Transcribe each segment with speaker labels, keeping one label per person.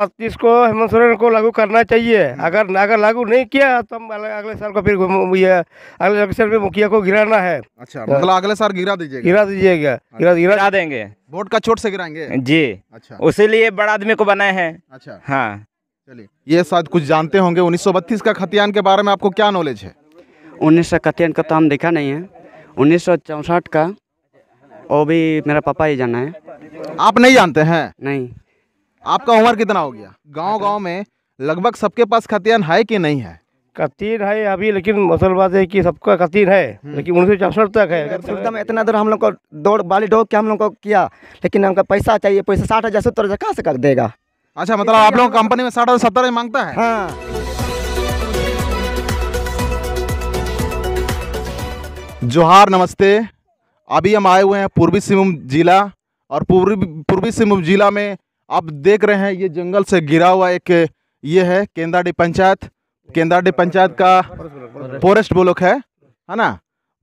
Speaker 1: पच्चीस को हेमंत सोरेन को लागू करना चाहिए हम्म। अगर अगर लागू नहीं किया तो अगले साल को फिर अगले साल में मुखिया को गिराना है अच्छा मतलब हाँ। अगले साल गिरा दीजिए गिरा दीजिएगा
Speaker 2: अच्छा। गिरा गिरा देंगे वोट का छोट से गिराएंगे जी अच्छा उसी लिए बड़ा आदमी को बनाए हैं अच्छा हाँ चलिए ये शायद कुछ जानते होंगे उन्नीस का खतियान के बारे में आपको क्या नॉलेज है उन्नीस सौ खतियान का तो हम देखा नहीं है उन्नीस का वो भी मेरा पापा ही जाना है आप नहीं जानते हैं नहीं आपका उम्र कितना हो गया गांव गांव में लगभग सबके पास खतियान है कि नहीं है कतीन है अभी
Speaker 1: लेकिन असल बात है कि सबका कतीन है हम्म। लेकिन उन्नीस सौ चौसठ तक है एकदम इतना दूर हम लोग को दौड़
Speaker 3: बाली डोक के हम लोग को किया लेकिन हमको पैसा चाहिए पैसा साठ हज़ार सत्तर हज़ार कहाँ से कर देगा
Speaker 2: अच्छा मतलब आप लोग कंपनी में साठ हज़ार सत्तर हजार मांगता है हाँ जोहार नमस्ते अभी हम आए हुए हैं पूर्वी सिंहभूम जिला और पूर्वी पूर्वी सिंहभूम जिला में आप देख रहे हैं ये जंगल से गिरा हुआ एक ये है केंदाडी पंचायत केंदाडी पंचायत का फॉरेस्ट ब्लॉक है है ना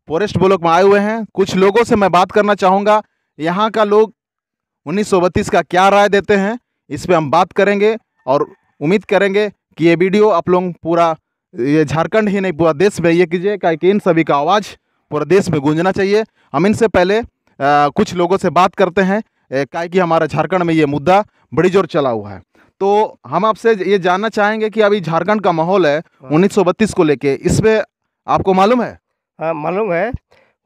Speaker 2: फॉरेस्ट ब्लॉक में आए हुए हैं कुछ लोगों से मैं बात करना चाहूँगा यहाँ का लोग उन्नीस का क्या राय देते हैं इस पर हम बात करेंगे और उम्मीद करेंगे कि ये वीडियो आप लोग पूरा ये झारखंड ही नहीं पूरा देश में ये कीजिए कि इन सभी का आवाज़ पूरा देश में गूंजना चाहिए हम इनसे पहले आ, कुछ लोगों से बात करते हैं काय कि हमारा झारखंड में ये मुद्दा बड़ी जोर चला हुआ है तो हम आपसे ये जानना चाहेंगे कि अभी झारखंड का माहौल है हाँ। उन्नीस को लेके इस पर आपको मालूम है
Speaker 1: हाँ मालूम है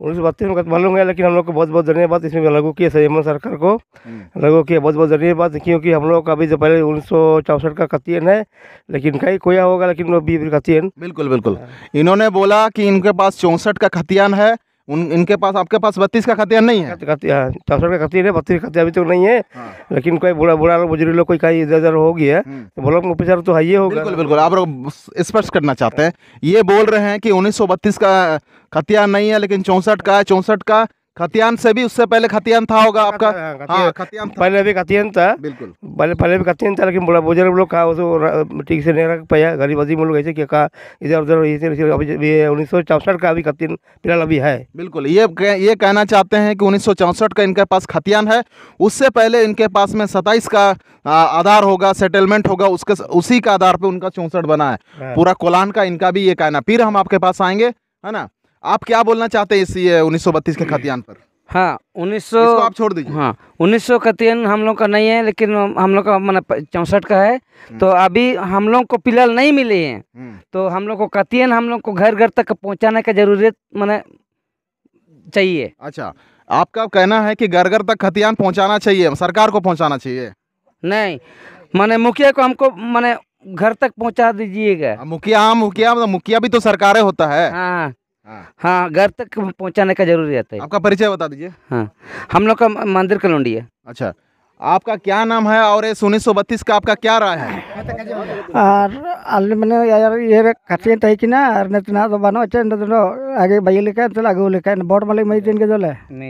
Speaker 1: उन्नीस सौ बत्तीस में मालूम है लेकिन हम लोग को बहुत बहुत धन्यवाद इसमें लागू किया सही हेमंत सरकार को लागू हम्म। किया बहुत बहुत धन्यवाद क्योंकि हम लोग अभी जो पहले उन्नीस सौ
Speaker 2: चौंसठ का कतियन है लेकिन कई कोया होगा लेकिन वो भी कतियन बिल्कुल बिल्कुल हाँ। इन्होंने बोला कि इनके पास चौंसठ का खतियान है उन इनके पास आपके पास बत्तीस का खतिया नहीं है
Speaker 1: चौसठ का खतिया है बत्तीस का खतिया अभी तक तो नहीं है हाँ। लेकिन कोई बुरा बुरा लोग बुजुर्ग लोग कोई कहीं इधर उधर होगी
Speaker 2: है हम्म। तो बोलो उपचार तो है होगा बिल्कुल बिल्कुल आप लोग स्पष्ट करना चाहते हैं ये बोल रहे हैं कि उन्नीस का खतिया नहीं है लेकिन चौंसठ का है चौंसठ का खतियान से भी उससे पहले खतियान था होगा हाँ, आपका हाँ, हाँ। खतियान पहले भी खतियान था बिल्कुल पहले पहले भी खतियान था लेकिन
Speaker 1: बड़ा बुजुर्ग लोग कहा उसको तो ठीक से नहीं रख पाया गरीब अजीब लोग ऐसे क्या कहा इधर उधर
Speaker 2: अभी उन्नीस सौ चौसठ का अभी खतियान फिलहाल अभी है बिल्कुल ये ये कहना चाहते हैं कि उन्नीस का इनके पास खतियान है उससे पहले इनके पास में सताइस का आधार होगा सेटलमेंट होगा उसके उसी का आधार पर उनका चौंसठ बना है हाँ। पूरा कोलान का इनका भी ये कहना फिर हम आपके पास आएंगे है ना आप क्या बोलना चाहते हैं इसी उन्नीस के खतियान पर हाँ
Speaker 4: उन्नीस सौ आप छोड़ दीजिए हाँ उन्नीस सौ हम लोग का नहीं है लेकिन हम लोग का मतलब चौंसठ का है हम्म। तो अभी हम लोग को पिलर नहीं मिले हैं हम्म। तो हम लोग को कतियन हम लोग को घर घर तक पहुँचाने का जरूरत मैंने चाहिए अच्छा
Speaker 2: आपका कहना है कि घर घर तक खतियान पहुँचाना चाहिए सरकार को पहुँचाना चाहिए नहीं मैंने मुखिया को हमको मैंने घर तक पहुंचा दीजिएगा मुखिया मुखिया मतलब मुखिया भी तो सरकारें होता है हाँ हाँ।, हाँ घर तक पहुँचाने का जरूरी रहता है आपका परिचय बता दीजिए हाँ हम लोग का मंदिर कलोंडी है अच्छा आपका क्या नाम है और इस उन्नीस बत्तीस का आपका क्या राय है
Speaker 5: और मैंने यार ना और तो, तो बनो अच्छे तो आगे बही लिखा तो अगू लिखा बोट मालिक मई तीन के जो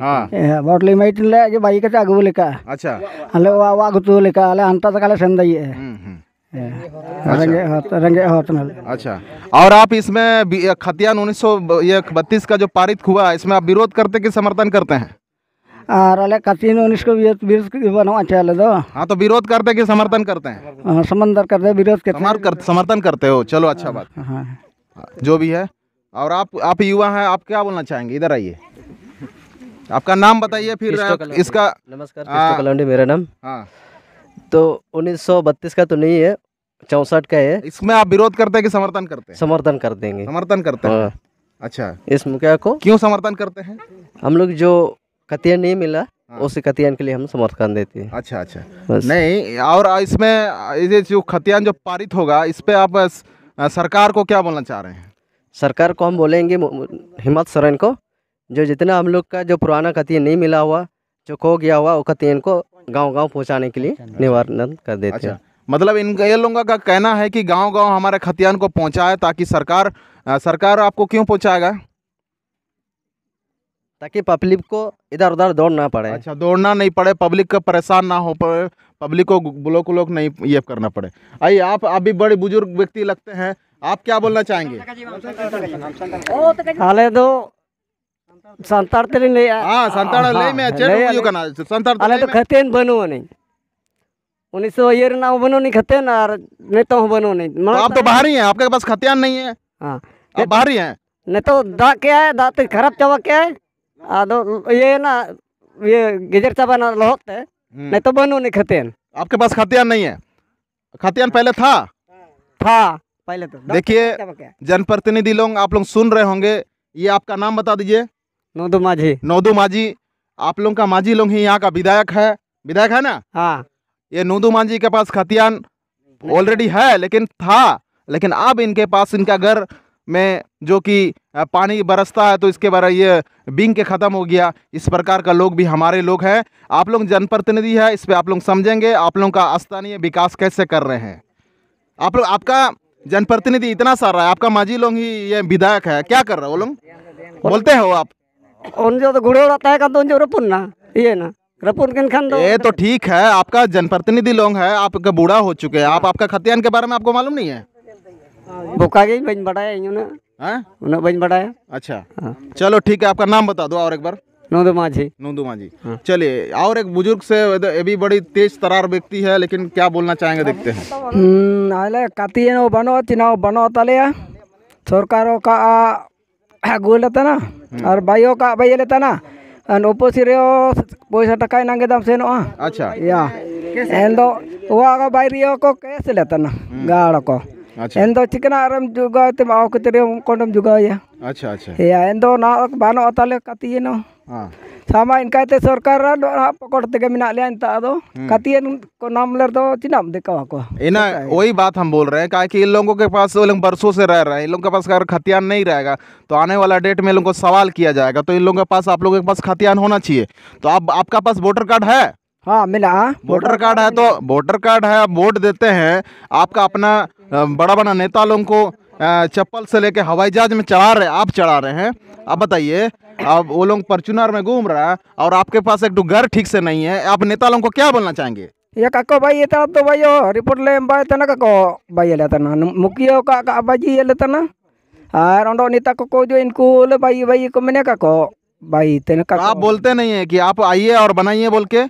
Speaker 5: हाँ। बोट लिख मई तीन ले आगे बही कैसे अगू लिखा अच्छा अलग तो वो अगू तू लिखा अलग अंत तक
Speaker 2: हाँ। रंगे
Speaker 1: हाथ अच्छा। रंगे हाथ में
Speaker 2: अच्छा और आप इसमें खतियान उन्नीस सौ बत्तीस का जो पारित हुआ इसमें आप विरोध करते कि समर्थन करते हैं
Speaker 5: और अले कतीन उन्नीस को बनवा चले दो
Speaker 2: हाँ तो विरोध करते कि समर्थन करते
Speaker 5: हैं समर्थन करते विरोध करते
Speaker 2: समर्थन करते हो चलो अच्छा बात हाँ, हाँ जो भी है और आप आप युवा हैं आप क्या बोलना चाहेंगे इधर आइए आपका नाम बताइए फिर इसका
Speaker 6: नमस्कार हाँ। मेरा नाम हाँ
Speaker 2: तो 1932 का तो नहीं है चौसठ का है इसमें आप विरोध करते हैं कि समर्थन करते हैं समर्थन कर देंगे समर्थन करते हैं हाँ। अच्छा इस मुखिया को क्यों समर्थन करते हैं हम लोग जो कतियन नहीं मिला हाँ। उस खतियान के
Speaker 6: लिए हम समर्थन देते हैं अच्छा अच्छा
Speaker 2: नहीं और इसमें ये जो खतियान जो पारित होगा इस पर आप सरकार को क्या बोलना चाह रहे हैं सरकार को हम बोलेंगे
Speaker 6: हिम्मत सोरेन को जो जितना हम लोग का जो पुराना खतियान नहीं मिला हुआ
Speaker 2: जो खो गया हुआ वो खतियान को गांव गांव पहुंचाने के लिए अच्छा।
Speaker 6: निवारण कर
Speaker 2: देते अच्छा। हैं अच्छा। मतलब इन ये लोगों का कहना है कि गांव गांव हमारे खतियान को पहुंचाए ताकि सरकार आ, सरकार आपको क्यों पहुंचाएगा ताकि पब्लिक को इधर उधर दौड़ना पड़े अच्छा दौड़ना नहीं पड़े पब्लिक को परेशान ना हो पड़े पब्लिक को ब्लॉक उलोक नहीं ये करना पड़े आई आप अभी बड़े बुजुर्ग व्यक्ति लगते हैं आप क्या बोलना चाहेंगे संतार तो हाँ, हाँ, ले हां संतार तो ले में चलो यू कना संतार
Speaker 5: तो खतेन बनो नहीं उन्नीस सौ ये ना बनो नहीं खाते ना बनो नहीं तो आप तो बाहर ही
Speaker 2: हैं आपके पास खतियान नहीं है हाँ
Speaker 5: बाहर ही हैं नहीं तो दा क्या है खराब क्या है आदो ये ना
Speaker 2: ये ना लोहत है हम्म। नहीं तो बनो नहीं खतियान आपके पास खतियान नहीं है खतियान पहले था था
Speaker 3: पहले तो देखिए
Speaker 2: जनप्रतिनिधि लोग आप लोग सुन रहे होंगे ये आपका नाम बता दीजिए नोदू माझी नोदू माझी आप लोग का माझी लोग ही यहाँ का विधायक है विधायक है ना हाँ ये नूदू मांझी के पास खतियान ऑलरेडी है लेकिन था लेकिन अब इनके पास इनका घर में जो कि पानी बरसता है तो इसके बारे ये बिंग के ख़त्म हो गया इस प्रकार का लोग भी हमारे लोग हैं आप लोग जनप्रतिनिधि है इस पर आप लोग समझेंगे आप लोगों का स्थानीय विकास कैसे कर रहे हैं आप लोग आपका जनप्रतिनिधि इतना सारा है आपका माजी लोग ही ये विधायक है क्या कर रहे हो लोग बोलते हो आप उन जो तो घुड़े उड़ाता है का तो उन जो ये ना रपुर खन दो ये तो ठीक है आपका जनप्रतिनिधि लोग है आपका बूढ़ा हो चुके हैं आप आपका खतियान के बारे में आपको मालूम नहीं है बुका गई बन बड़ाया उन्हें बन बड़ाया अच्छा हाँ। चलो ठीक है आपका नाम बता दो और एक बार नूदू माझी नूदू माझी हाँ। चलिए और एक बुजुर्ग से ये भी बड़ी तेज तरार व्यक्ति है लेकिन क्या बोलना चाहेंगे देखते हैं
Speaker 7: हम्म, कतियन बनो चुनाव बनो तलिया हाँ। सरकारों का गोल लेता ना और भाइयों का भाई लेता ना an opo sirio boisa takai nangge dam seno ah? acha ya endo wa ga bai rio ko kes letana hmm. gaar ko चिनाम वही
Speaker 2: बात हम बोल रहे हैं क्या इन लोगों के पास बरसों से रह रहे हैं इन लोगों के पास अगर खतियान नहीं रहेगा तो आने वाला डेट में इन लोगों को सवाल किया जाएगा तो इन लोगों के पास आप लोगों के पास खतियान होना चाहिए तो आप आपका पास वोटर कार्ड है हाँ मिला वोटर कार्ड है तो वोटर कार्ड है आप वोट देते हैं आपका अपना बड़ा बड़ा नेता लोगों को चप्पल से लेके हवाई जहाज में चढ़ा रहे आप चढ़ा रहे हैं आप बताइए अब वो लोग परचुनर में घूम रहा है और आपके पास एक टू घर ठीक से नहीं है आप नेता लोगों को क्या बोलना चाहेंगे
Speaker 7: ये काको भाई ये तो भाई हो रिपोर्ट ले बाय तना काको भाई ये लेता तो ना मुखिया का का बाजी लेता तो ना और उन नेता को को जो इनको ले भाई भाई को मैंने काको भाई तेन का आप बोलते नहीं है कि आप आइए और बनाइए बोल के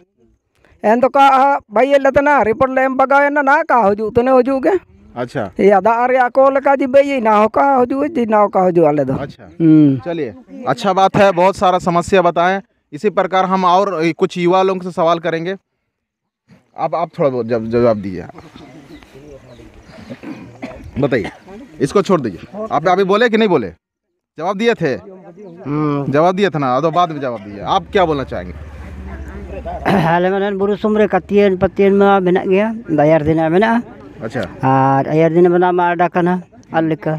Speaker 7: एन तो का भाई ये लेता तो ना रिपोर्ट ले बगा ना ना का हो हजू तने हो हजू के अच्छा।, अच्छा।,
Speaker 2: हम्म। अच्छा बात है बहुत सारा समस्या बताए इसी प्रकार हम और कुछ युवा लोग से सवाल करेंगे आप आप थोड़ा बहुत जब जवाब दीजिए बताइए इसको छोड़ दीजिए आप अभी बोले कि नहीं बोले जवाब दिए थे हाँ। जवाब दिए थे ना तो बाद में जवाब दिए आप क्या बोलना चाहेंगे
Speaker 5: हाल ᱢᱟᱱᱮ ᱵᱩᱨᱩ ᱥᱩᱢ ᱨᱮ ᱠᱟᱛᱤᱭᱟᱱ ᱯᱟᱛᱤᱭᱟᱱ ᱢᱟ ᱢᱮᱱᱟᱜ ᱜᱮᱭᱟ ᱵᱟᱡᱟᱨ ᱫᱤᱱᱟᱜ ᱢᱮᱱᱟᱜᱼᱟ আচ্ছা अच्छा। আর এর দিনে ᱵᱮᱱᱟᱢᱟ ᱟᱰᱟᱠᱟᱱᱟ ᱟᱞᱮᱠᱟ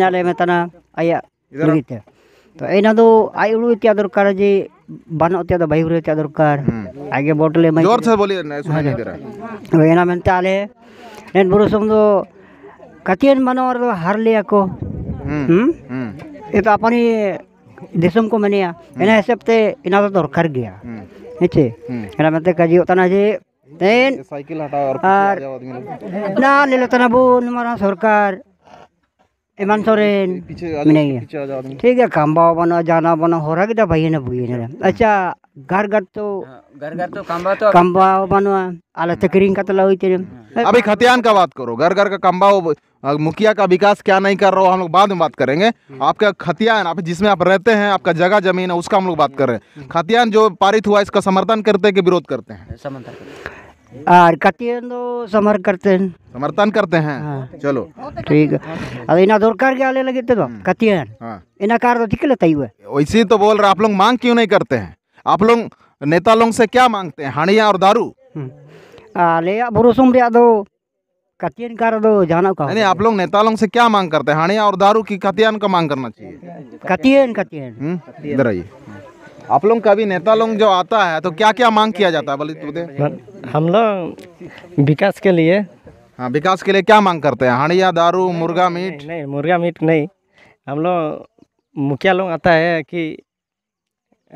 Speaker 5: ᱥᱚᱨᱠᱟᱨ ᱡᱩ तो एना दो आई उड़ू इत्या दरकार जे बनो इत्या दो भाई उड़ू इत्या दरकार आगे बोटले मैं जोर से बोलिए ना सुनाई नहीं दे वो एना मन ताले ने बुरु सम दो कतियन बनो और हर लिया को हम ये तो अपनी देशम को मनिया एना हिसाब ते इना तो दरकार गया नीचे एना मन ते कजी सरकार इमान सोरेन ठीक है काम बाव बना जाना बना हो रहा कितना तो भाई ना भूये ना अच्छा घर घर तो हाँ,
Speaker 2: घर घर तो कम्बा तो काम कम्बा
Speaker 5: बनो आला तकरीन का तला हुई तेरे अभी
Speaker 2: खतियान का बात करो घर घर का काम कम्बा मुखिया का विकास क्या नहीं कर रहा हो हम लोग बाद में बात करेंगे हम्म। आपका खतियान आप जिसमें आप रहते हैं आपका जगह जमीन है उसका हम लोग बात कर रहे हैं हम्म। खतियान जो पारित हुआ इसका समर्थन करते हैं कि विरोध करते हैं
Speaker 5: समर्थन और कतियन दो तो समर करते हैं
Speaker 2: समर्थन करते हैं हाँ। चलो ठीक है अब इना दरकार के आने लगे तो हम्म। कतियन हाँ। इना कार तो ठीक लेता हुए वैसे तो बोल रहा आप लोग मांग क्यों नहीं करते हैं आप लोग नेता लोग से क्या मांगते हैं हाणिया और दारू
Speaker 4: हम्म।
Speaker 2: आले भरोसम रे दो कतियन कार दो तो जाना का नहीं आप लोग नेता लोग से क्या मांग करते हैं हाणिया और दारू की कतियन का मांग करना चाहिए कतियन कतियन हम्म? इधर आइए आप लोग का भी नेता लोग जो आता है तो क्या क्या मांग किया जाता है बोले तो हम लोग विकास के लिए हाँ विकास के लिए क्या मांग करते हैं हंडिया दारू मुर्गा मीट नहीं, मुर्गा मीट नहीं हम लोग मुखिया लोग आता है कि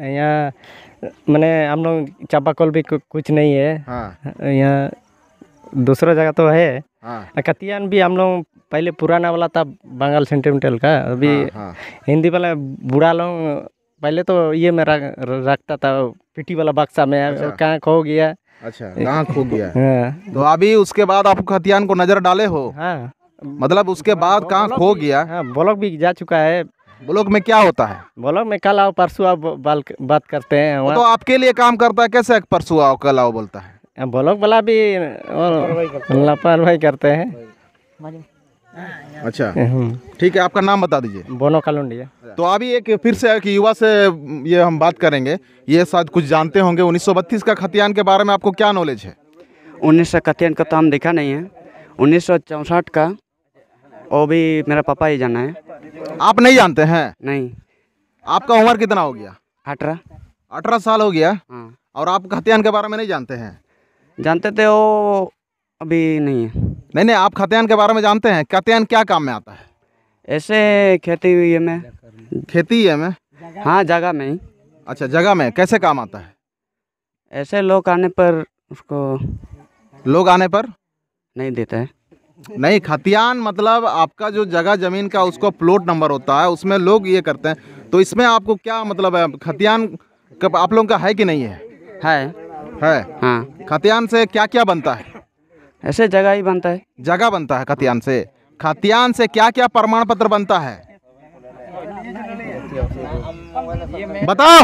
Speaker 1: यहाँ मैंने हम लोग चापाकोल भी कुछ नहीं है हाँ। यहाँ दूसरा जगह तो है हाँ। कतियान भी हम लोग पहले पुराना वाला था बंगाल सेंटिमेंटल का अभी हाँ, हाँ। हिंदी वाला बुरा लोग पहले तो ये मैं रखता था पिटी वाला बक्सा में अच्छा। कहा खो गया
Speaker 2: अच्छा कहाँ खो गया हाँ। तो अभी उसके बाद आप खतियान को नजर डाले हो हाँ। मतलब उसके हाँ, बाद कहाँ खो गया ब्लॉक भी जा चुका है ब्लॉक में क्या होता है ब्लॉक में कल आओ
Speaker 1: परसों आप बात करते हैं तो आपके
Speaker 2: लिए काम करता है कैसे परसों आओ कल आओ बोलता है ब्लॉक वाला भी लापरवाही करते हैं अच्छा हम्म। ठीक है आपका नाम बता दीजिए बोनो कालुंडिया तो अभी एक फिर से एक युवा से ये हम बात करेंगे ये शायद कुछ जानते होंगे बत्तीस का खतियान के बारे में आपको क्या नॉलेज है
Speaker 5: उन्नीस सौ खतियान का तो हम देखा नहीं है उन्नीस का
Speaker 2: वो भी मेरा पापा ही जाना है आप नहीं जानते हैं नहीं आपका उम्र कितना हो गया अठारह अठारह साल हो गया हाँ। और आप खतियान के बारे में नहीं जानते हैं जानते थे वो अभी नहीं है नहीं नहीं आप खतियान के बारे में जानते हैं खतियान क्या काम में आता है ऐसे खेती हुई है मैं खेती है मैं हाँ जगह में ही अच्छा जगह में कैसे काम आता है ऐसे लोग आने पर उसको लोग आने पर नहीं देते हैं नहीं खतियान मतलब आपका जो जगह जमीन का उसको प्लॉट नंबर होता है उसमें लोग ये करते हैं तो इसमें आपको क्या मतलब है खतियान आप लोगों का है कि नहीं है है है हाँ खतियान से क्या क्या बनता है ऐसे जगह ही बनता है जगह बनता है खतियान से खतियान से क्या क्या प्रमाण पत्र बनता है बताओ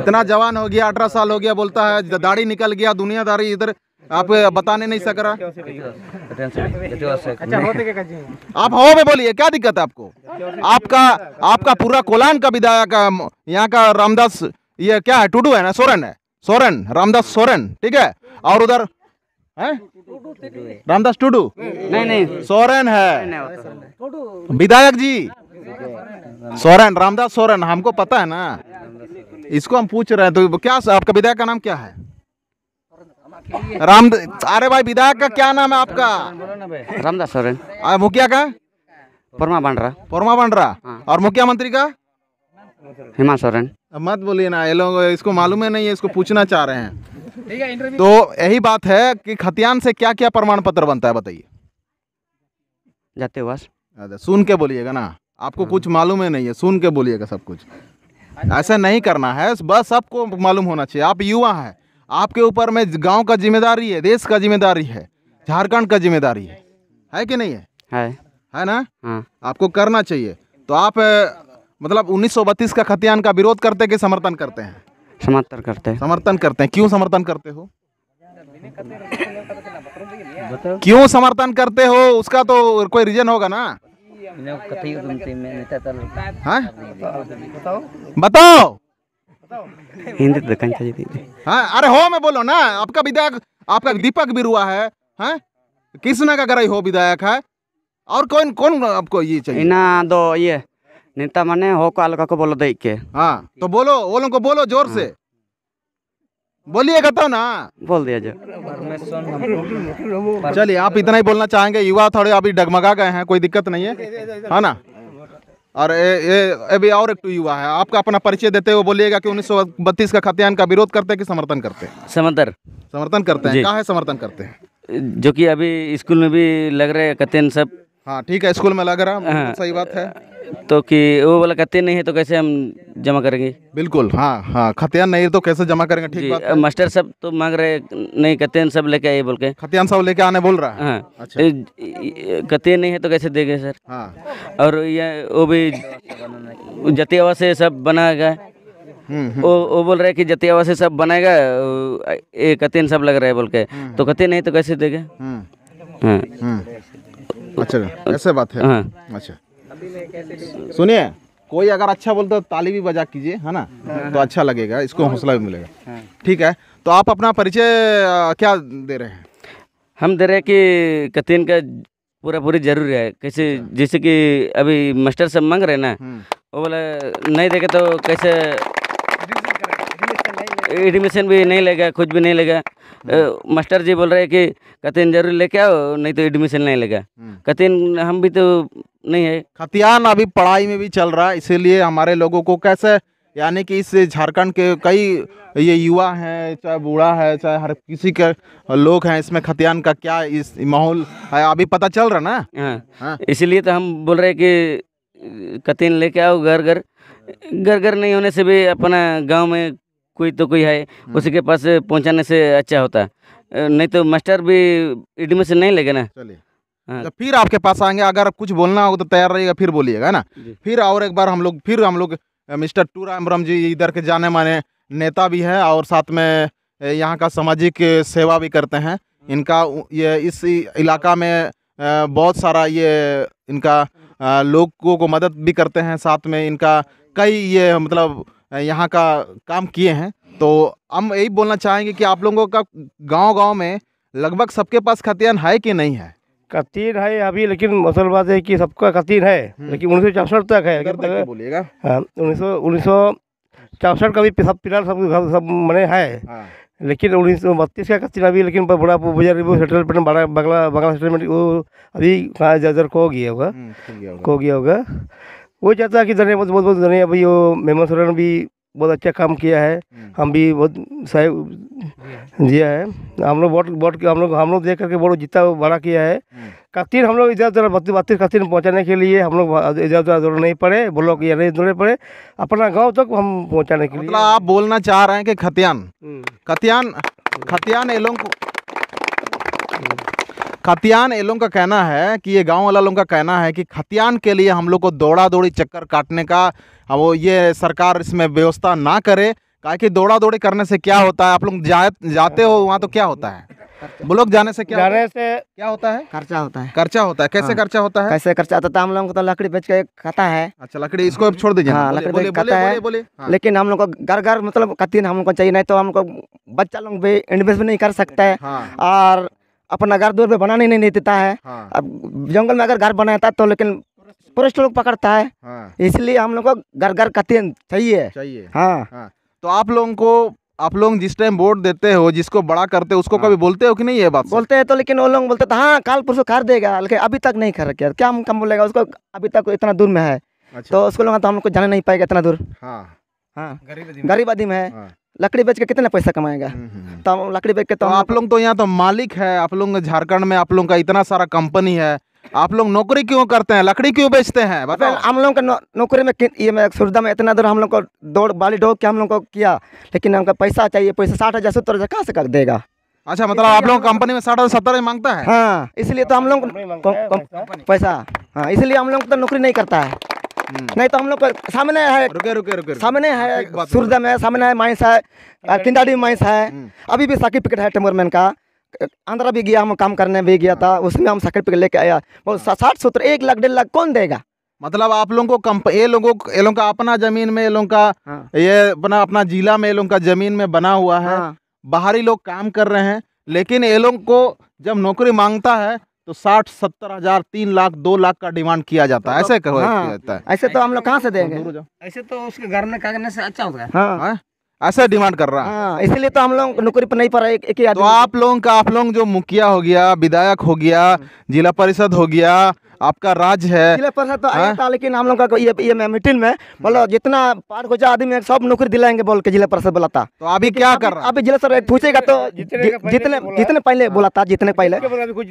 Speaker 2: इतना जवान हो गया अठारह साल हो गया बोलता है दाढ़ी निकल गया दुनियादारी इधर आप बताने नहीं सक रहा अच्छा, आप हवा में बोलिए क्या दिक्कत है आपको आपका आपका पूरा कोलान का विधायक यहाँ का रामदास ये क्या है टूडू है ना सोरेन है सोरेन रामदास सोरेन ठीक है और उधर रामदास टूडू नहीं नहीं सोरेन है विधायक जी सोरेन रामदास सोरेन हमको पता है ना इसको हम पूछ रहे हैं तो क्या आपका विधायक का नाम क्या है राम अरे भाई विधायक का क्या नाम है आपका रामदास सोरेन मुखिया का परमा बांड्रा परमा बांड्रा हाँ। और मुख्यमंत्री का हेमा सोरेन मत बोलिए ना ये लोग इसको मालूम है नहीं है इसको पूछना चाह रहे हैं
Speaker 4: ठीक है इंटरव्यू तो
Speaker 2: यही बात है कि खतियान से क्या क्या प्रमाण पत्र बनता है बताइए जाते बस अच्छा, सुन के बोलिएगा ना आपको कुछ हाँ। मालूम है नहीं है सुन के बोलिएगा सब कुछ ऐसा नहीं करना है बस सबको मालूम होना चाहिए आप युवा है आपके ऊपर में गांव का जिम्मेदारी है देश का जिम्मेदारी है झारखंड का जिम्मेदारी है है कि नहीं है है है ना हाँ। आपको करना चाहिए तो आप मतलब उन्नीस का खतियान का विरोध करते कि समर्थन करते हैं
Speaker 6: समर्थन करते हैं
Speaker 2: समर्थन करते हैं क्यों समर्थन करते हो क्यों समर्थन करते हो उसका तो कोई रीजन होगा ना हाँ?
Speaker 6: बताओ हिंदी तो
Speaker 2: हाँ अरे हो मैं बोलो ना आपका विधायक आपका दीपक बिरुआ है हैं किस ना का गरई हो विधायक है और कौन कौन आपको ये चाहिए ना दो ये नेता माने हो को अलका को बोलो देख के हाँ तो बोलो वो लोग को बोलो जोर से हाँ। बोलिए तो ना बोल दिया जो चलिए आप इतना ही बोलना चाहेंगे युवा थोड़े अभी डगमगा गए हैं कोई दिक्कत नहीं है है हाँ ना और ए, ए, ए भी और एक तो युवा है आपका अपना परिचय देते हुए बोलिएगा कि उन्नीस का खतियान का विरोध करते हैं कि समर्थन करते हैं समर्थन समर्थन करते हैं क्या है समर्थन करते हैं
Speaker 6: जो कि अभी स्कूल में भी लग रहे हैं कतियन सब हाँ ठीक है स्कूल में लग रहा हाँ, सही बात है तो कि वो वाला खतिया नहीं है तो कैसे हम जमा करेंगे
Speaker 2: बिल्कुल हाँ हाँ खतियान नहीं है तो कैसे जमा करेंगे ठीक बात है।
Speaker 6: मास्टर सब तो मांग रहे नहीं खतियान सब लेके आए बोल के खतियान
Speaker 2: सब लेके आने बोल रहा है हाँ अच्छा
Speaker 6: तो खतियान नहीं है तो कैसे देंगे सर हाँ और ये वो भी जतियावा से सब बनाएगा हम्म, हम्म। वो वो बोल रहे हैं कि जतियावा से सब बनाएगा ये कतिन सब लग रहा है बोल के हम्म। तो कतिन नहीं तो कैसे देगा
Speaker 2: हाँ अच्छा, अच्छा, अच्छा ऐसे बात है हाँ। अच्छा सुनिए कोई अगर अच्छा बोलता तो ताली भी बजा कीजिए है ना हाँ, हाँ। तो अच्छा लगेगा इसको हाँ। हौसला भी मिलेगा ठीक है तो आप अपना परिचय क्या दे रहे हैं हम दे रहे हैं कि कतीन का पूरा पूरी जरूरी है
Speaker 6: कैसे अच्छा। जैसे कि अभी मास्टर से मांग रहे ना हम्म। वो बोले नहीं देखे तो कैसे एडमिशन भी नहीं लेगा कुछ भी नहीं लेगा हम्म। मास्टर जी बोल रहे कि कतिन जरूर लेके आओ नहीं तो एडमिशन नहीं लेगा हम्म। कतिन हम
Speaker 2: भी तो नहीं है खतियान अभी पढ़ाई में भी चल रहा है इसीलिए हमारे लोगों को कैसे यानी कि इस झारखंड के कई ये युवा हैं चाहे बूढ़ा है चाहे हर किसी के लोग हैं इसमें खतियान का क्या इस माहौल है अभी पता चल रहा ना
Speaker 6: हाँ, हाँ। इसीलिए तो हम बोल रहे कि कतिन लेके आओ घर घर घर घर नहीं होने से भी अपना गांव में कोई तो कोई है हम्म। उसी के पास पहुँचाने से अच्छा होता
Speaker 2: है नहीं तो मास्टर भी एडमिशन नहीं लेगा ना चलिए तो फिर आपके पास आएंगे अगर कुछ बोलना हो तो तैयार रहिएगा फिर बोलिएगा ना फिर और एक बार हम लोग फिर हम लोग मिस्टर टू राम जी इधर के जाने माने नेता भी हैं और साथ में यहाँ का सामाजिक सेवा भी करते हैं हाँ। इनका ये इस इलाका में बहुत सारा ये इनका लोगों को मदद भी करते हैं साथ में इनका कई ये मतलब यहाँ का काम किए हैं तो हम यही बोलना चाहेंगे कि आप लोगों का गांव गांव में लगभग सबके पास खतियान है कि नहीं है कतीन है अभी लेकिन असल
Speaker 1: बात है कि सबका कतीन है हम्म। लेकिन उन्नीस सौ चौसठ तक है बोलिएगा हाँ, उन्नीस सौ उन्नीस सौ चौसठ का भी सब पिलर सब सब मने है हाँ। लेकिन उन्नीस सौ बत्तीस का कच्ची अभी लेकिन बड़ा सेटलमेंट बड़ा बंगला बंगला सेटलमेंट वो अभी कहाँ जर्जर हम्म, खो गया होगा खो गया होगा वो चाहता है कि धन्यवाद बहुत बहुत धन्यवाद भाई वो मेहमान ने भी बहुत अच्छा काम किया है हम्म। हम भी बहुत सहयोग दिया है हम लोग वोट वोट हम लोग हम लोग देख करके वोट जितना बड़ा किया है हम्म। कतीन हम लोग इधर उधर बत्तीस बत्तीस कतीन पहुँचाने के लिए हम लोग इधर उधर दौड़ नहीं पड़े ब्लॉक या नहीं दौड़ने पड़े अपना गांव तक
Speaker 2: हम पहुँचाने के मतलब लिए मतलब आप बोलना चाह रहे हैं कि खतियान हम्म। खतियान खतियान एलोंग खतियान ये लोग का कहना है कि ये गांव वाला लोगों का कहना है कि खतियान के लिए हम लोग को दौड़ा दौड़ी चक्कर काटने का वो ये सरकार इसमें व्यवस्था ना करे कहा कि दौड़ा दौड़ी करने से क्या होता है आप लोग जा, जाते हो वहाँ तो क्या होता है ब्लॉक जाने से क्या जाने से क्या होता है खर्चा होता है खर्चा होता है कैसे हाँ। खर्चा होता है कैसे खर्चा होता है तो हम लोग को तो लकड़ी बेच के खाता है अच्छा लकड़ी इसको छोड़ दीजिए हाँ, लकड़ी बोले, खाता है बोले, हाँ।
Speaker 3: लेकिन हम लोग को घर घर मतलब कतीन हम लोग को चाहिए नहीं तो हमको बच्चा लोग भी इन्वेस्ट नहीं कर सकता है हाँ। और अपना घर दूर पे बनाने नहीं, देता है हाँ। अब जंगल में अगर घर बनाता तो लेकिन पुरुष लोग पकड़ता है हाँ। इसलिए हम लोग को घर घर कहते
Speaker 2: चाहिए चाहिए हाँ।, हाँ तो आप लोगों को आप लोग जिस टाइम वोट देते हो जिसको बड़ा करते हो उसको हाँ। कभी बोलते हो कि नहीं ये बात बोलते हैं तो लेकिन वो लोग बोलते हाँ कल परसों कर देगा लेकिन अभी तक नहीं कर रखे क्या
Speaker 3: हम कम बोलेगा उसको अभी तक इतना दूर में है अच्छा। तो उसको लोग तो हम लोग को जाने नहीं पाएगा इतना दूर
Speaker 2: हाँ हाँ गरीब आदमी है हाँ।
Speaker 3: लकड़ी बेच के कितना पैसा कमाएगा हम्म, हम्म, हम्म।
Speaker 2: तो लकड़ी बेच के तो, तो आप लोग तो यहाँ तो मालिक है आप लोग झारखंड में आप लोग का इतना सारा कंपनी है आप लोग नौकरी क्यों करते हैं लकड़ी क्यों बेचते हैं बताओ हम लोग का नौकरी में ये में सुविधा में इतना दूर हम लोग को
Speaker 3: दौड़ बाली ढोक के हम लोग को किया लेकिन हमको पैसा चाहिए पैसा साठ हज़ार सत्तर हज़ार कहाँ से कर देगा
Speaker 2: अच्छा मतलब
Speaker 7: आप लोग कंपनी
Speaker 2: में साठ हजार सत्तर ही मांगता है हाँ इसलिए तो हम लोग
Speaker 3: पैसा हाँ इसलिए हम लोग तो नौकरी नहीं करता है हम्म। नहीं तो हम लोग सामने है रुके रुके रुके सामने है सूरजम है सामने है माइस है किंदाड़ी में माइस है हम्म। अभी भी साकिब पिकेट है टेम्बरमैन का आंध्रा भी गया हम काम करने भी गया था हाँ। उसमें हम साकिब पिकेट लेके आया बहुत हाँ। साठ सूत्र
Speaker 2: एक लाख डेढ़ लाख कौन देगा मतलब आप लोगों को ये लोगों ये लोगों का अपना जमीन में ये लोगों का हाँ। ये अपना अपना जिला में ये लोगों का जमीन में बना हुआ है हाँ। बाहरी लोग काम कर रहे हैं लेकिन ये लोग को जब नौकरी मांगता है तो साठ सत्तर हजार तीन लाख दो लाख का डिमांड किया जाता है ऐसे कहो हाँ। जाता है ऐसे तो हम लोग कहाँ से देंगे
Speaker 4: ऐसे तो उसके घर में करने से अच्छा होगा हाँ,
Speaker 2: हाँ। ऐसा डिमांड कर रहा है इसलिए हाँ, इसीलिए तो हम लोग नौकरी पर नहीं पड़ा एक, एक तो आप लोगों का आप लोग जो मुखिया हो गया विधायक हो गया जिला परिषद हो गया आपका राज है
Speaker 3: तो हाँ? लेकिन हम लोग का ये, ये मीटिंग में मतलब जितना पार हो जाए आदमी सब नौकरी दिलाएंगे बोल के जिला परिषद बोला था
Speaker 1: तो अभी क्या कर रहा अभी जिला पूछेगा तो जितने
Speaker 3: जितने पहले बोला था जितने पहले
Speaker 1: कुछ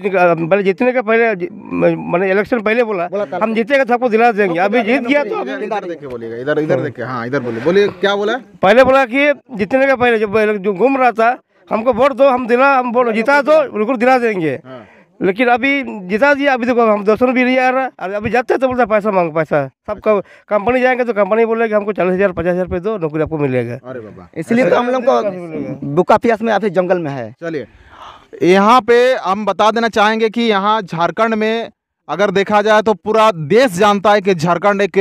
Speaker 1: जितने का पहले मैंने इलेक्शन पहले बोला हम जीतेगा तो आपको दिला देंगे तो अभी जीत गया तो इधर देखे इधर इधर देखे हाँ इधर बोले बोलिए क्या बोला पहले बोला की जितने का पहले जब जो घूम रहा था हमको वोट दो हम दिला हम वोट जीता दो बिल्कुल दिला देंगे हाँ। लेकिन अभी जीता जी अभी देखो हम दर्शन भी नहीं आ रहा और अभी जाते तो बोलता पैसा मांग पैसा सब कंपनी जाएंगे तो कंपनी बोलेगी हमको चालीस हजार पचास हजार
Speaker 2: दो नौकरी आपको मिलेगा अरे बाबा इसलिए तो हम लोग को
Speaker 1: बुका पियास में आप जंगल में है
Speaker 2: चलिए यहाँ पे हम बता देना चाहेंगे कि यहाँ झारखंड में अगर देखा जाए तो पूरा देश जानता है कि झारखंड एक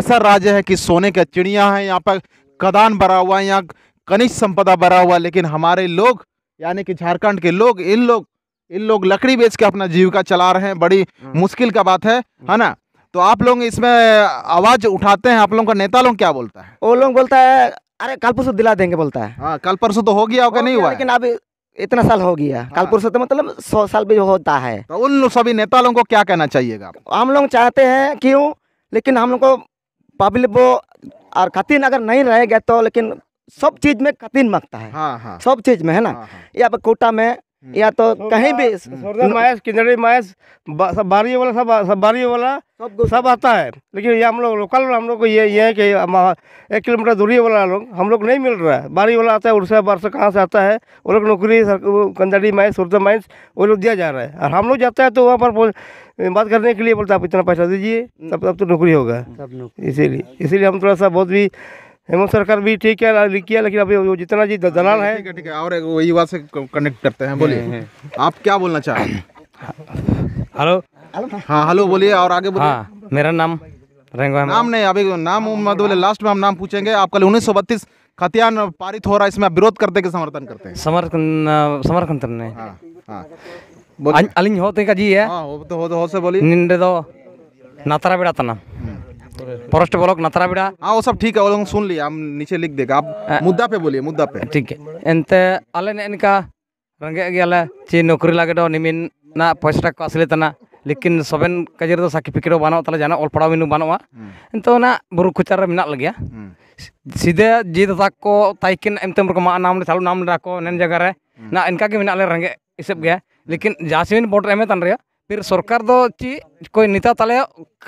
Speaker 2: ऐसा राज्य है कि सोने का चिड़िया है यहाँ पर कदान भरा हुआ है यहाँ कनिष्ठ संपदा भरा हुआ है लेकिन हमारे लोग यानी कि झारखंड के लोग इन लोग इन लोग लकड़ी बेच के अपना जीविका चला रहे हैं बड़ी हम्म। मुश्किल का बात है है ना तो आप लोग इसमें आवाज उठाते हैं आप लोगों का नेता लोग क्या बोलता है वो लोग बोलता है अरे कल परसों दिला देंगे बोलता है हाँ कल परसों तो हो गया होगा नहीं हुआ लेकिन अभी इतना साल
Speaker 3: हो गया हाँ। कालपुर से तो मतलब सौ साल भी होता है
Speaker 2: तो उन सभी नेता लोगों को क्या कहना चाहिएगा
Speaker 3: हम लोग चाहते हैं क्यों लेकिन हम लोग को पब्लिक वो और कथिन अगर नहीं रहेगा तो लेकिन सब चीज में कथिन मांगता है हाँ, हाँ। सब चीज में है ना हाँ, हाँ। या कोटा
Speaker 1: में या तो कहीं भी मायस किन्नड़ी मायस बारी वाला सब सब बारी वाला सब आता है लेकिन ये हम लोग लोकल हम लोग को ये ये है कि एक किलोमीटर दूरी वाला लोग हम लोग नहीं मिल रहा है बारी वाला आता है उड़से बार से कहाँ से आता है वो लोग नौकरी कंदड़ी माइस सुरदा माइंस वो लोग दिया जा रहा है और हम लोग जाते हैं तो वहाँ पर बात करने के लिए बोलते आप इतना पैसा दीजिए हम्म। तब तब तो नौकरी होगा इसीलिए इसीलिए हम थोड़ा सा बहुत भी हेमंत सरकार भी ठीक है किया लेकिन अभी वो जितना जी दलाल हाँ, है
Speaker 2: ठीक है और वही बात से कनेक्ट करते हैं बोलिए हाँ, हाँ। आप क्या बोलना चाह रहे हैं हेलो हाँ हेलो बोलिए और आगे बोलिए हाँ, मेरा नाम नाम नहीं अभी नाम मत बोले लास्ट में हम नाम पूछेंगे आप कल उन्नीस सौ बत्तीस खतियान पारित हो रहा है इसमें विरोध करते के समर्थन करते हैं
Speaker 4: समर्थन समर्थन करने तो हाँ,
Speaker 2: हाँ। अलिंग होते का जी है हाँ, हो तो हो, तो हो से बोली निंदे दो नातरा बेड़ा तना फॉरेस्ट ब्लॉक नथराबिड़ा हाँ वो सब ठीक है वो सुन लिया हम नीचे लिख देगा आप मुद्दा पे बोलिए मुद्दा पे ठीक है एनते
Speaker 4: अले इनका रंगे गया चे नौकरी लगे दो तो निमिन ना पैसा को असली लेकिन सबन कजर दो तो सर्टिफिकेट बनो तले जाना और पढ़ाओ मिनु बनो तो ना बुरु खुचार में लगे सीधे जीत तक को ताइकिन एमतम को नाम चालू नाम को नैन जगह हम्म। ना इनका के रंगे इसब गया लेकिन जासीन बोर्ड एम तन रहा फिर सरकार दो ची कोई नेता तले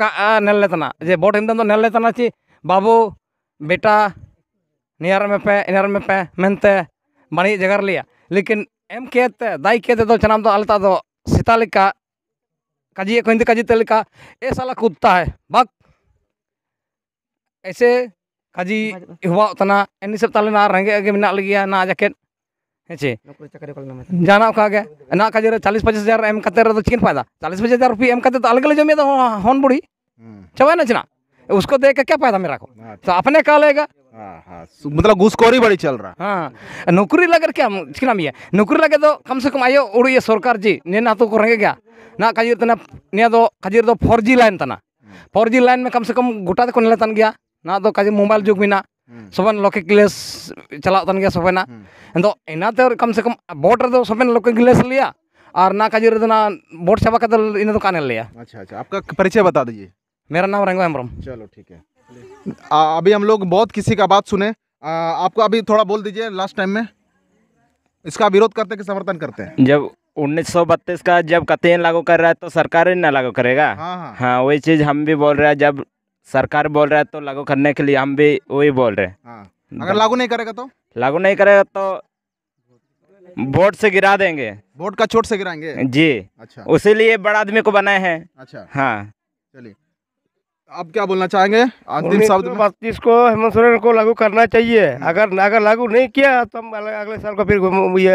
Speaker 4: का लेतना जे बोट हिंदन तो नेल लेतना ची बाबू बेटा नियर में पे नियर में पे मेनते बड़ी जगह लिया लेकिन एम कहते दाई कहते तो चनाम तो अलता दो तो सीता लिखा काजी को हिंदी काजी तलिका ये साला कूदता है बक ऐसे काजी हुआ उतना एनी सब तले ना रहेंगे आगे मिना लगिया ना जैकेट उसको दे के क्या फायदा मेरा को हाँ। तो अपने कहा लेगा हाँ, हाँ। मतलब घुसखोरी बड़ी चल रहा हाँ नौकरी लगे क्या चिकना भी है नौकरी लगे तो कम से कम आयो उड़िए सरकार जी ने ना तो करेंगे क्या ना काजीर तना तो खजीर तो फोर जी लाइन था ना फोर जी लाइन में कम से कम गोटा तो नेले लेता गया ना तो काजी मोबाइल जुग भी ना ᱥᱚᱵᱮᱱ लोके ग्लेस चलावन गया ᱜᱮᱭᱟ ᱥᱚᱵᱮᱱᱟᱜ ᱮᱱᱫᱚ ᱮᱱᱟᱛᱮ ᱠᱚᱢ ᱥᱮ ᱠᱚᱢ ᱵᱳᱴ ᱨᱮᱫᱚ ᱥᱚᱵᱮᱱ ᱞᱚᱠᱮ लिया और ना काजी रदना बोट चाबा का इन दुकान लिया
Speaker 2: अच्छा अच्छा आपका परिचय बता दीजिए मेरा नाम रंगो हेम्रम चलो ठीक है आ, अभी हम लोग बहुत किसी का बात सुने आ, आपको अभी थोड़ा बोल दीजिए लास्ट टाइम में इसका विरोध करते कि समर्थन करते
Speaker 1: हैं जब उन्नीस का जब कतयन लागू कर रहा है तो सरकार ही ना लागू करेगा हाँ हाँ, हाँ वही चीज़ हम भी बोल रहे हैं जब सरकार बोल रहा है तो लागू करने के लिए हम भी वही बोल रहे हैं
Speaker 2: हाँ। अगर लागू नहीं करेगा तो लागू नहीं करेगा तो वोट से गिरा देंगे वोट का चोट से गिराएंगे जी अच्छा उसी लिए बड़ा आदमी को बनाए हैं अच्छा हाँ
Speaker 1: चलिए आप
Speaker 2: क्या बोलना चाहेंगे अंतिम शब्द
Speaker 1: बत्तीस को हेमंत सोरेन को लागू करना चाहिए हम्म। अगर अगर लागू नहीं किया तो हम अगले साल को फिर अगले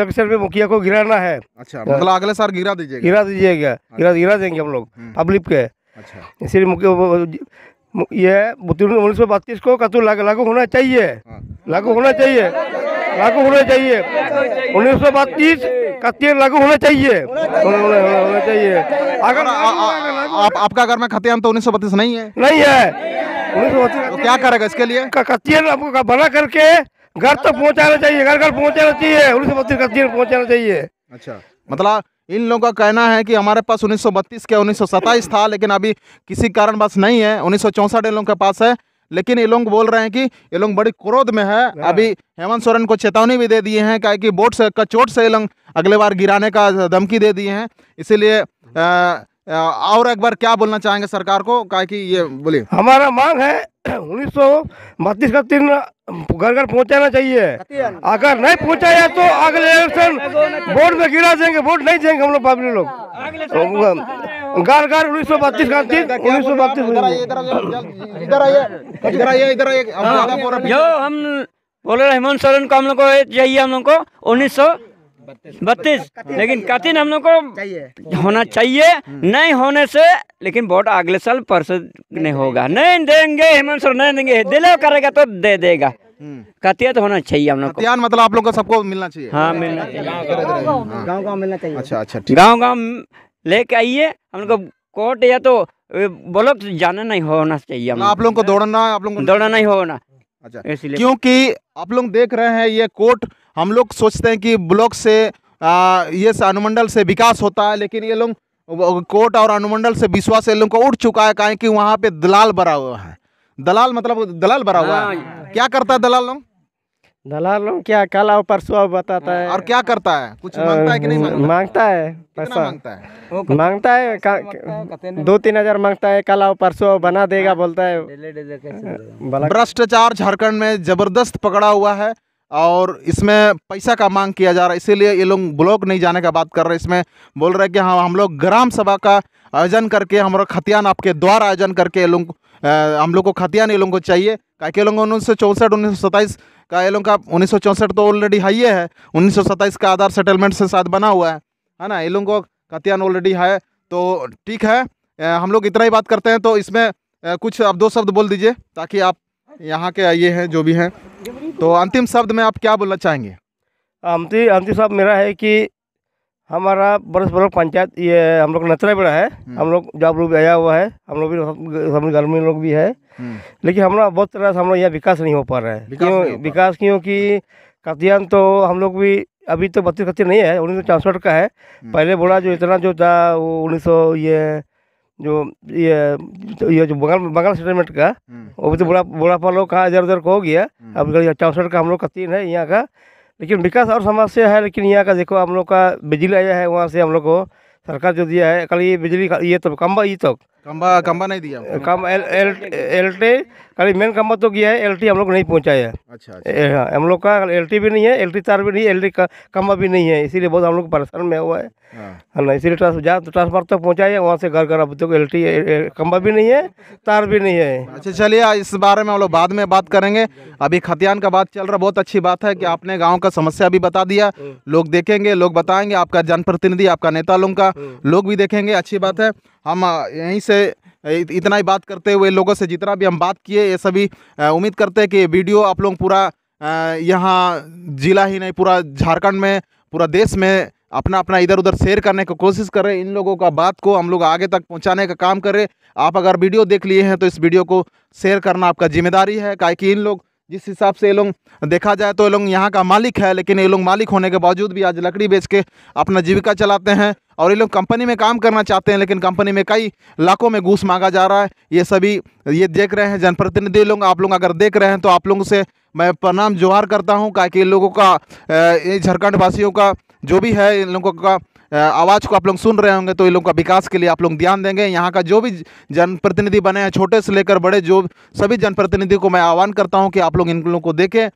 Speaker 1: इलेक्शन में मुखिया को गिराना है अच्छा मतलब अगले साल गिरा दीजिएगा गिरा दीजिएगा गिरा गिरा देंगे हम लोग हम्म। पब्लिक के अच्छा इसलिए मुख्य ये उन्नीस सौ बत्तीस को कतु लागू होना चाहिए हाँ। लागू होना चाहिए लागू होना चाहिए उन्नीस सौ बत्तीस
Speaker 2: खतिया लागू होना चाहिए होना चाहिए अगर आप आपका घर में खतियान तो उन्नीस सौ बत्तीस नहीं है नहीं है उन्नीस सौ बत्तीस तो क्या करेगा इसके लिए खतिया बना करके घर तक पहुँचाना चाहिए घर घर पहुँचाना चाहिए उन्नीस सौ बत्तीस खतिया पहुँचाना चाहिए अच्छा मतलब इन लोगों का कहना है कि हमारे पास 1932 के उन्नीस था लेकिन अभी किसी कारण बस नहीं है उन्नीस सौ इन लोगों के पास है लेकिन ये लोग बोल रहे हैं कि ये लोग बड़ी क्रोध में है हाँ। अभी हेमंत सोरेन को चेतावनी भी दे दिए हैं क्या कि बोट से का चोट से ये लोग अगले बार गिराने का धमकी दे दिए हैं इसीलिए और एक बार क्या बोलना चाहेंगे सरकार को का कि ये बोलिए हमारा मांग है उन्नीस सौ बत्तीस का
Speaker 1: तीन घर घर पहुँचाना चाहिए अगर नहीं पहुँचाया तो अगले इलेक्शन वोट में गिरा देंगे वोट नहीं देंगे हम लोग पब्लिक लोग तो, घर घर उन्नीस सौ
Speaker 6: बत्तीस का तीन उन्नीस सौ बत्तीस हम बोले हेमंत सोरेन को हम लोग को चाहिए हम लोग को उन्नीस सौ बत्तीस लेकिन कथिन हम लोग को होना चाहिए हम्म। नहीं होने से लेकिन वोट अगले साल परसों नहीं होगा नहीं देंगे हेमंत सर नहीं देंगे दिले करेगा तो दे देगा हम्म। कथियत तो होना चाहिए हम लोग को मतलब आप लोग को सबको मिलना चाहिए हाँ मिलना
Speaker 2: गाँव गाँव मिलना चाहिए अच्छा अच्छा
Speaker 6: गाँव गाँव लेके आइए हम लोग कोर्ट या
Speaker 2: तो बोलो जाना नहीं होना चाहिए आप लोग को दौड़ना आप लोग को दौड़ना नहीं होना अच्छा क्योंकि आप लोग देख रहे हैं ये कोर्ट हम लोग सोचते हैं कि ब्लॉक से आ, ये अनुमंडल से विकास होता है लेकिन ये लोग कोर्ट और अनुमंडल से विश्वास ये लोग को उठ चुका है कहें कि वहाँ पे दलाल भरा हुआ है दलाल मतलब दलाल भरा हुआ है हाँ। क्या करता है दलाल लोग दलाल लोग क्या कल आओ परसों आओ बताता हाँ, है और क्या करता है कुछ मांगता है कि नहीं
Speaker 1: मांगता है पैसा मांगता है मांगता है, दो तीन हजार मांगता है कल आओ परसों बना देगा हाँ, बोलता है
Speaker 2: भ्रष्टाचार झारखंड में जबरदस्त पकड़ा हुआ है और इसमें पैसा का मांग किया जा रहा है इसीलिए ये लोग ब्लॉक नहीं जाने का बात कर रहे हैं इसमें बोल रहे हैं कि हाँ हम लोग ग्राम सभा का आयोजन करके हम लोग खतियान आपके द्वारा आयोजन करके ये लोग हम लोग को खतियान ये लोगों को चाहिए क्या कि लोग उन्नीस सौ चौंसठ उन्नीस सौ सत्ताईस का ये लोग का उन्नीस सौ चौंसठ तो ऑलरेडी हाइए है उन्नीस सौ सत्ताईस का आधार सेटलमेंट से साथ बना हुआ है है ना ये लोग को खतियान ऑलरेडी है तो ठीक है हम लोग इतना ही बात करते हैं तो इसमें कुछ आप दो शब्द बोल दीजिए ताकि आप यहाँ के आइए हैं जो भी हैं तो अंतिम शब्द में आप क्या बोलना चाहेंगे अंतिम अंतिम शब्द मेरा है
Speaker 1: कि हमारा बरस बरस पंचायत ये हम लोग नचरा बेड़ा है हम्म। हम लोग जब लोग आया हुआ है हम लोग भी हम गर्मी लोग भी है हम्म। लेकिन हमारा बहुत तरह से हम लोग यहाँ विकास नहीं हो पा रहा है क्यों विकास क्योंकि कतियान तो हम लोग भी अभी तो बत्तीस कत्तीस नहीं है उन्नीस सौ चौंसठ का है हम्म। पहले बोला जो इतना जो था वो उन्नीस सौ ये जो ये तो ये जो बंगाल बंगाल सेटलमेंट का हम्म। वो भी तो बुढ़ा बुढ़ापा लोग कहाँ इधर उधर को हो गया हम्म। अब चौसठ का हम लोग का तीन है यहाँ का लेकिन विकास और समस्या है लेकिन यहाँ का देखो हम लोग का बिजली आया है वहाँ से हम लोग को सरकार जो दिया है कल ये बिजली ये तो कम ये तो खम्बा खम्बा नहीं दिया कम एल एल टी खाली मेन खम्बा तो किया है टी हम लोग नहीं पहुँचाया है अच्छा, अच्छा, हाँ हम लोग का टी भी नहीं है टी तार भी नहीं है एल टी खम्बा भी नहीं है इसीलिए बहुत हम लोग परेशान में हुआ है है हाँ। हाँ, ना इसीलिए जहाँ तो ट्रांसफार तक पहुँचाया वहाँ से घर घर अब तक एल टी
Speaker 2: खम्बा भी नहीं है तार भी नहीं है अच्छा चलिए इस बारे में हम लोग बाद में बात करेंगे अभी खतियान का बात चल रहा बहुत अच्छी बात है कि आपने गाँव का समस्या भी बता दिया हाँ। लोग देखेंगे लोग बताएंगे आपका जनप्रतिनिधि आपका नेता लोग का लोग भी देखेंगे अच्छी बात है हम यहीं से इतना ही बात करते हुए लोगों से जितना भी हम बात किए ये सभी उम्मीद करते हैं कि वीडियो आप लोग पूरा यहाँ जिला ही नहीं पूरा झारखंड में पूरा देश में अपना अपना इधर उधर शेयर करने की कोशिश करें इन लोगों का बात को हम लोग आगे तक पहुंचाने का काम करें आप अगर वीडियो देख लिए हैं तो इस वीडियो को शेयर करना आपका जिम्मेदारी है क्या कि इन लोग जिस हिसाब से ये लोग देखा जाए तो ये लोग यहाँ का मालिक है लेकिन ये लोग मालिक होने के बावजूद भी आज लकड़ी बेच के अपना जीविका चलाते हैं और ये लोग कंपनी में काम करना चाहते हैं लेकिन कंपनी में कई लाखों में घूस मांगा जा रहा है ये सभी ये देख रहे हैं जनप्रतिनिधि लोग आप लोग अगर देख रहे हैं तो आप लोगों से मैं प्रणाम जोहार करता हूँ ताकि लोगों का झारखंड वासियों का जो भी है इन लोगों का आवाज़ को आप लोग सुन रहे होंगे तो इन लोग का विकास के लिए आप लोग ध्यान देंगे यहाँ का जो भी जनप्रतिनिधि बने हैं छोटे से लेकर बड़े जो सभी जनप्रतिनिधि को मैं आह्वान करता हूँ कि आप लोग इन लोगों को देखें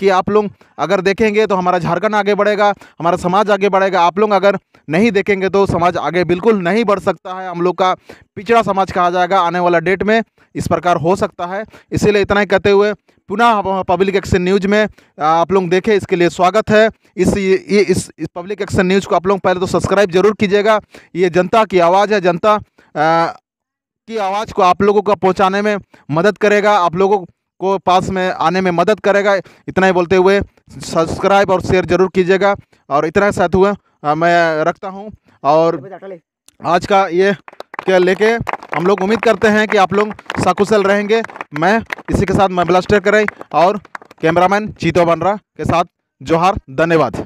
Speaker 2: कि आप लोग अगर देखेंगे तो हमारा झारखंड आगे बढ़ेगा हमारा समाज आगे बढ़ेगा आप लोग अगर नहीं देखेंगे तो समाज आगे बिल्कुल नहीं बढ़ सकता है हम लोग का पिछड़ा समाज कहा जाएगा आने वाला डेट में इस प्रकार हो सकता है इसीलिए इतना ही कहते हुए पुनः पब्लिक एक्शन न्यूज़ में आप लोग देखें इसके लिए स्वागत है इस ये इस, इस पब्लिक एक्शन न्यूज़ को आप लोग पहले तो सब्सक्राइब जरूर कीजिएगा ये जनता की आवाज़ है जनता आ, की आवाज़ को आप लोगों को पहुँचाने में मदद करेगा आप लोगों को पास में आने में मदद करेगा इतना ही बोलते हुए सब्सक्राइब और शेयर जरूर कीजिएगा और इतना साथ हुआ मैं रखता हूँ और आज का ये क्या लेके हम लोग उम्मीद करते हैं कि आप लोग सकुशल रहेंगे मैं इसी के साथ मैं ब्लास्टर रही और कैमरामैन चीतो बनरा के साथ जोहार धन्यवाद